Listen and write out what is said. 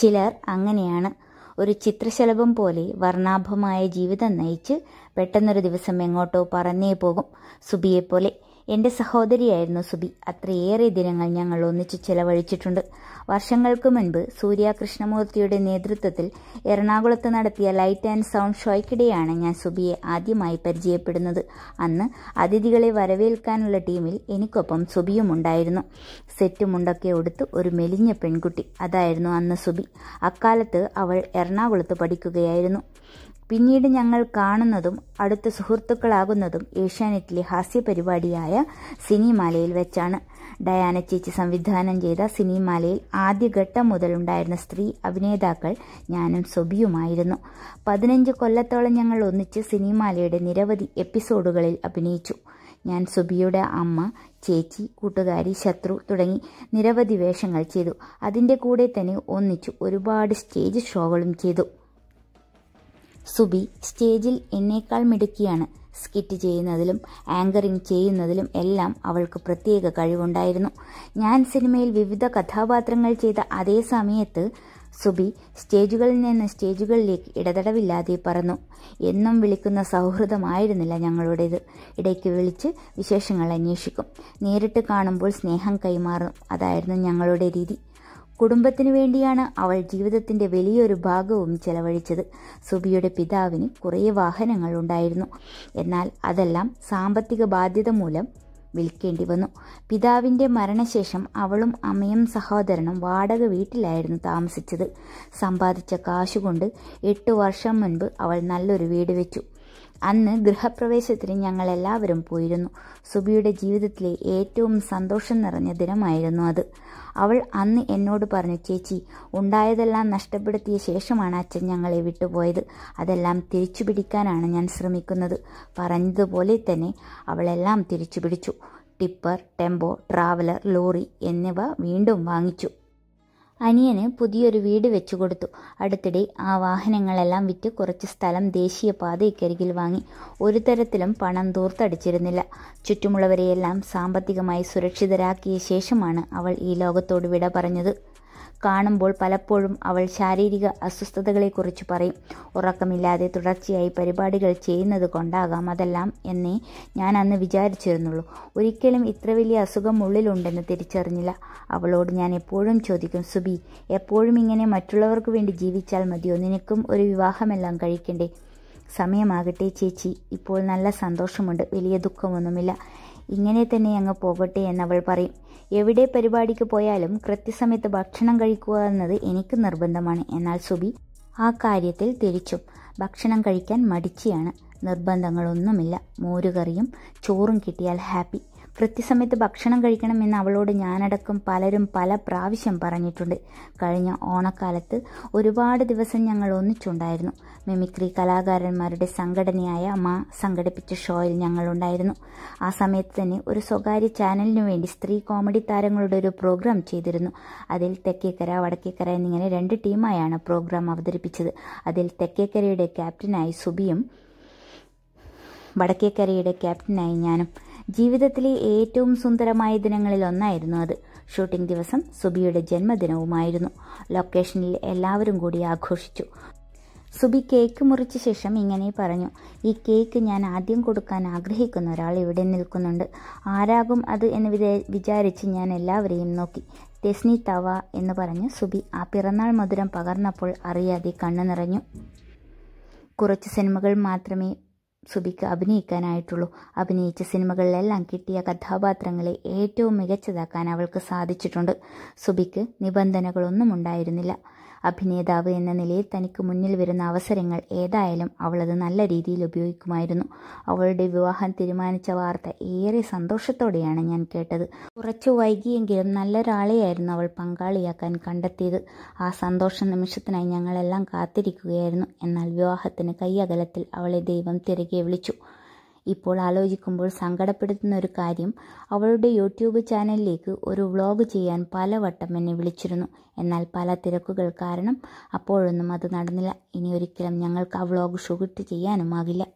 ചിലർ അങ്ങനെയാണ് ഒരു ചിത്രശലഭം പോലെ വർണ്ണാഭമായ ജീവിതം നയിച്ച് പെട്ടെന്നൊരു ദിവസം എങ്ങോട്ടോ പറന്നേ പോകും സുബിയെപ്പോലെ പോലെ എൻ്റെ സഹോദരിയായിരുന്നു സുബി അത്രയേറെ ദിനങ്ങൾ ഞങ്ങൾ ഒന്നിച്ച് ചെലവഴിച്ചിട്ടുണ്ട് വർഷങ്ങൾക്ക് മുൻപ് സൂര്യ കൃഷ്ണമൂർത്തിയുടെ നേതൃത്വത്തിൽ എറണാകുളത്ത് നടത്തിയ ലൈറ്റ് ആൻഡ് സൗണ്ട് ഷോയ്ക്കിടെയാണ് ഞാൻ സുബിയെ ആദ്യമായി പരിചയപ്പെടുന്നത് അന്ന് അതിഥികളെ വരവേൽക്കാനുള്ള ടീമിൽ എനിക്കൊപ്പം സുബിയും ഉണ്ടായിരുന്നു സെറ്റ് മുണ്ടൊക്കെ ഉടുത്ത് ഒരു മെലിഞ്ഞ പെൺകുട്ടി അതായിരുന്നു അന്ന് സുബി അക്കാലത്ത് അവൾ എറണാകുളത്ത് പഠിക്കുകയായിരുന്നു പിന്നീട് ഞങ്ങൾ കാണുന്നതും അടുത്ത സുഹൃത്തുക്കളാകുന്നതും ഏഷ്യാനെറ്റിലെ ഹാസ്യപരിപാടിയായ സിനിമാലയിൽ വെച്ചാണ് ഡയാന ചേച്ചി സംവിധാനം ചെയ്ത സിനിമാലയിൽ ആദ്യഘട്ടം മുതലുണ്ടായിരുന്ന സ്ത്രീ അഭിനേതാക്കൾ ഞാനും സൊബിയുമായിരുന്നു പതിനഞ്ച് കൊല്ലത്തോളം ഞങ്ങൾ ഒന്നിച്ച് സിനിമാലയുടെ നിരവധി എപ്പിസോഡുകളിൽ അഭിനയിച്ചു ഞാൻ സുബിയുടെ അമ്മ ചേച്ചി കൂട്ടുകാരി ശത്രു തുടങ്ങി നിരവധി വേഷങ്ങൾ ചെയ്തു അതിൻ്റെ കൂടെ തന്നെ ഒന്നിച്ചു ഒരുപാട് സ്റ്റേജ് ഷോകളും ചെയ്തു സുബി സ്റ്റേജിൽ എന്നേക്കാൾ മിടുക്കിയാണ് സ്കിറ്റ് ചെയ്യുന്നതിലും ആങ്കറിംഗ് ചെയ്യുന്നതിലും എല്ലാം അവൾക്ക് പ്രത്യേക കഴിവുണ്ടായിരുന്നു ഞാൻ സിനിമയിൽ വിവിധ കഥാപാത്രങ്ങൾ ചെയ്ത അതേ സമയത്ത് സുബി സ്റ്റേജുകളിൽ നിന്ന് സ്റ്റേജുകളിലേക്ക് ഇടതടവില്ലാതെ പറന്നു എന്നും വിളിക്കുന്ന സൗഹൃദമായിരുന്നില്ല ഞങ്ങളുടേത് ഇടയ്ക്ക് വിളിച്ച് വിശേഷങ്ങൾ അന്വേഷിക്കും നേരിട്ട് കാണുമ്പോൾ സ്നേഹം കൈമാറും അതായിരുന്നു ഞങ്ങളുടെ രീതി കുടുംബത്തിന് വേണ്ടിയാണ് അവൾ ജീവിതത്തിന്റെ വലിയൊരു ഭാഗവും ചെലവഴിച്ചത് സുബിയുടെ പിതാവിന് കുറേ വാഹനങ്ങൾ ഉണ്ടായിരുന്നു എന്നാൽ അതെല്ലാം സാമ്പത്തിക ബാധ്യത മൂലം വിൽക്കേണ്ടി വന്നു പിതാവിൻ്റെ മരണശേഷം അവളും അമ്മയും സഹോദരനും വാടക വീട്ടിലായിരുന്നു താമസിച്ചത് സമ്പാദിച്ച കാശുകൊണ്ട് എട്ട് വർഷം മുൻപ് അവൾ നല്ലൊരു വീട് വെച്ചു അന്ന് ഗൃഹപ്രവേശത്തിന് ഞങ്ങളെല്ലാവരും പോയിരുന്നു സുബിയുടെ ജീവിതത്തിലെ ഏറ്റവും സന്തോഷം നിറഞ്ഞ ദിനമായിരുന്നു അത് അവൾ അന്ന് എന്നോട് പറഞ്ഞു ചേച്ചി ഉണ്ടായതെല്ലാം നഷ്ടപ്പെടുത്തിയ ശേഷമാണ് അച്ഛൻ ഞങ്ങളെ വിട്ടുപോയത് അതെല്ലാം തിരിച്ചു പിടിക്കാനാണ് ഞാൻ ശ്രമിക്കുന്നത് പറഞ്ഞതുപോലെ തന്നെ അവളെല്ലാം തിരിച്ചു പിടിച്ചു ടിപ്പർ ടെമ്പോ ട്രാവലർ ലോറി എന്നിവ വീണ്ടും വാങ്ങിച്ചു അനിയന് പുതിയൊരു വീട് വെച്ചു കൊടുത്തു അടുത്തിടെ ആ വാഹനങ്ങളെല്ലാം വിറ്റ് കുറച്ച് സ്ഥലം ദേശീയപാതയ്ക്കരികിൽ വാങ്ങി ഒരു തരത്തിലും പണം തൂർത്തടിച്ചിരുന്നില്ല ചുറ്റുമുള്ളവരെയെല്ലാം സാമ്പത്തികമായി സുരക്ഷിതരാക്കിയ ശേഷമാണ് അവൾ ഈ ലോകത്തോട് വിട പറഞ്ഞത് കാണുമ്പോൾ പലപ്പോഴും അവൾ ശാരീരിക അസ്വസ്ഥതകളെക്കുറിച്ച് പറയും ഉറക്കമില്ലാതെ തുടർച്ചയായി പരിപാടികൾ ചെയ്യുന്നത് കൊണ്ടാകാം അതെല്ലാം എന്നേ ഞാൻ അന്ന് വിചാരിച്ചിരുന്നുള്ളൂ ഒരിക്കലും ഇത്ര വലിയ അസുഖം ഉള്ളിലുണ്ടെന്ന് തിരിച്ചറിഞ്ഞില്ല അവളോട് ഞാൻ എപ്പോഴും ചോദിക്കും സുബി എപ്പോഴും ഇങ്ങനെ മറ്റുള്ളവർക്ക് വേണ്ടി ജീവിച്ചാൽ മതിയോ നിനക്കും ഒരു വിവാഹമെല്ലാം കഴിക്കണ്ടേ സമയമാകട്ടെ ചേച്ചി ഇപ്പോൾ നല്ല സന്തോഷമുണ്ട് വലിയ ദുഃഖമൊന്നുമില്ല ഇങ്ങനെ തന്നെ അങ്ങ് പോകട്ടെ എന്നവൾ പറയും എവിടെ പരിപാടിക്ക് പോയാലും കൃത്യസമയത്ത് ഭക്ഷണം കഴിക്കുക എന്നത് എനിക്ക് നിർബന്ധമാണ് എന്നാൽ സുബി ആ കാര്യത്തിൽ തിരിച്ചും ഭക്ഷണം കഴിക്കാൻ മടിച്ചിയാണ് നിർബന്ധങ്ങളൊന്നുമില്ല മോരുകറിയും ചോറും കിട്ടിയാൽ ഹാപ്പി കൃത്യസമയത്ത് ഭക്ഷണം കഴിക്കണമെന്ന് അവളോട് ഞാനടക്കം പലരും പല പ്രാവശ്യം പറഞ്ഞിട്ടുണ്ട് കഴിഞ്ഞ ഓണക്കാലത്ത് ഒരുപാട് ദിവസം ഞങ്ങൾ ഒന്നിച്ചുണ്ടായിരുന്നു മിമിക്രി കലാകാരന്മാരുടെ സംഘടനയായ മാ സംഘടിപ്പിച്ച ഷോയിൽ ഞങ്ങളുണ്ടായിരുന്നു ആ സമയത്ത് തന്നെ ഒരു സ്വകാര്യ ചാനലിനു വേണ്ടി സ്ത്രീ കോമഡി താരങ്ങളുടെ ഒരു പ്രോഗ്രാം ചെയ്തിരുന്നു അതിൽ തെക്കേക്കര വടക്കേക്കര എന്നിങ്ങനെ രണ്ട് ടീമായാണ് പ്രോഗ്രാം അവതരിപ്പിച്ചത് അതിൽ തെക്കേക്കരയുടെ ക്യാപ്റ്റനായി സുബിയും വടക്കേക്കരയുടെ ക്യാപ്റ്റനായി ഞാനും ജീവിതത്തിലെ ഏറ്റവും സുന്ദരമായ ദിനങ്ങളിൽ ഒന്നായിരുന്നു അത് ഷൂട്ടിംഗ് ദിവസം സുബിയുടെ ജന്മദിനവുമായിരുന്നു ലൊക്കേഷനിൽ എല്ലാവരും കൂടി ആഘോഷിച്ചു സുബി കേക്ക് മുറിച്ച ശേഷം ഇങ്ങനെ പറഞ്ഞു ഈ കേക്ക് ഞാൻ ആദ്യം കൊടുക്കാൻ ആഗ്രഹിക്കുന്ന ഒരാൾ ഇവിടെ നിൽക്കുന്നുണ്ട് ആരാകും അത് എന്ന് വിചാരിച്ച് ഞാൻ എല്ലാവരെയും നോക്കി ടെസ്നി തവ എന്ന് പറഞ്ഞ് സുബി ആ പിറന്നാൾ മധുരം പകർന്നപ്പോൾ അറിയാതെ കണ്ണു നിറഞ്ഞു കുറച്ച് സിനിമകൾ മാത്രമേ സുബിക്ക് അഭിനയിക്കാനായിട്ടുള്ളൂ അഭിനയിച്ച സിനിമകളിലെല്ലാം കിട്ടിയ കഥാപാത്രങ്ങളെ ഏറ്റവും മികച്ചതാക്കാൻ അവൾക്ക് സാധിച്ചിട്ടുണ്ട് സുബിക്ക് നിബന്ധനകളൊന്നും ഉണ്ടായിരുന്നില്ല അഭിനേതാവ് എന്ന നിലയിൽ തനിക്ക് മുന്നിൽ വരുന്ന അവസരങ്ങൾ ഏതായാലും അവളത് നല്ല രീതിയിൽ ഉപയോഗിക്കുമായിരുന്നു അവളുടെ വിവാഹം തീരുമാനിച്ച വാർത്ത ഏറെ സന്തോഷത്തോടെയാണ് ഞാൻ കേട്ടത് കുറച്ചു വൈകിയെങ്കിലും നല്ലൊരാളെയായിരുന്നു അവൾ പങ്കാളിയാക്കാൻ കണ്ടെത്തിയത് ആ സന്തോഷ നിമിഷത്തിനായി ഞങ്ങളെല്ലാം കാത്തിരിക്കുകയായിരുന്നു എന്നാൽ വിവാഹത്തിന് അകലത്തിൽ അവളെ ദൈവം തിരികെ വിളിച്ചു ഇപ്പോൾ ആലോചിക്കുമ്പോൾ സങ്കടപ്പെടുത്തുന്ന ഒരു കാര്യം അവളുടെ യൂട്യൂബ് ചാനലിലേക്ക് ഒരു വ്ളോഗ് ചെയ്യാൻ പലവട്ടം എന്നെ വിളിച്ചിരുന്നു എന്നാൽ പല തിരക്കുകൾ കാരണം അപ്പോഴൊന്നും അത് നടന്നില്ല ഇനി ഒരിക്കലും ഞങ്ങൾക്ക് ആ വ്ളോഗ് ഷൂട്ട് ചെയ്യാനുമാകില്ല